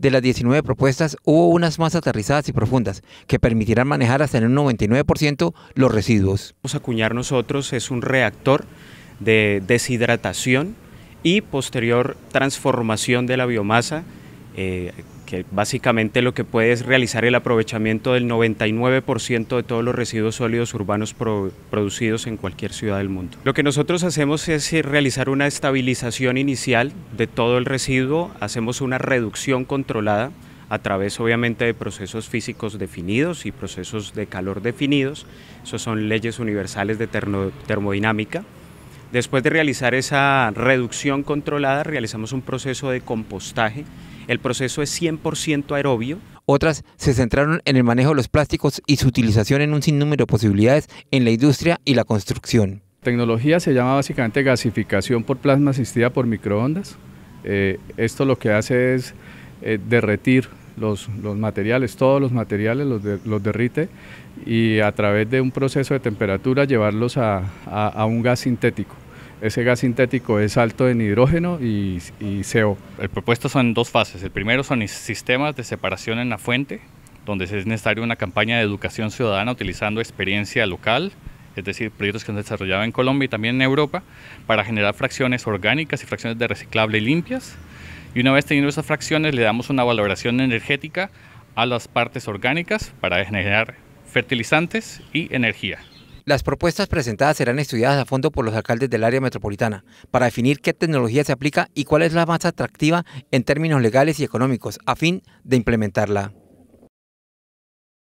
de las 19 propuestas hubo unas más aterrizadas y profundas, que permitirán manejar hasta en un 99% los residuos. Vamos acuñar nosotros, es un reactor de deshidratación y posterior transformación de la biomasa eh, que básicamente lo que puede es realizar el aprovechamiento del 99% de todos los residuos sólidos urbanos producidos en cualquier ciudad del mundo. Lo que nosotros hacemos es eh, realizar una estabilización inicial de todo el residuo, hacemos una reducción controlada a través obviamente de procesos físicos definidos y procesos de calor definidos, esos son leyes universales de termodinámica. Después de realizar esa reducción controlada, realizamos un proceso de compostaje. El proceso es 100% aerobio. Otras se centraron en el manejo de los plásticos y su utilización en un sinnúmero de posibilidades en la industria y la construcción. La Tecnología se llama básicamente gasificación por plasma asistida por microondas. Eh, esto lo que hace es eh, derretir los, materiales, todos los materiales los, derrite y a través de un proceso de temperatura llevarlos a, un gas sintético. Ese gas sintético es alto en hidrógeno y, y CO. El propuesto son dos fases. El primero son sistemas de separación en la fuente, donde es necesaria una campaña de educación ciudadana utilizando experiencia local, es decir, proyectos que se desarrollado en Colombia y también en Europa, para generar fracciones orgánicas y fracciones de reciclable limpias y una vez teniendo esas fracciones, le damos una valoración energética a las partes orgánicas para generar fertilizantes y energía. Las propuestas presentadas serán estudiadas a fondo por los alcaldes del área metropolitana para definir qué tecnología se aplica y cuál es la más atractiva en términos legales y económicos a fin de implementarla.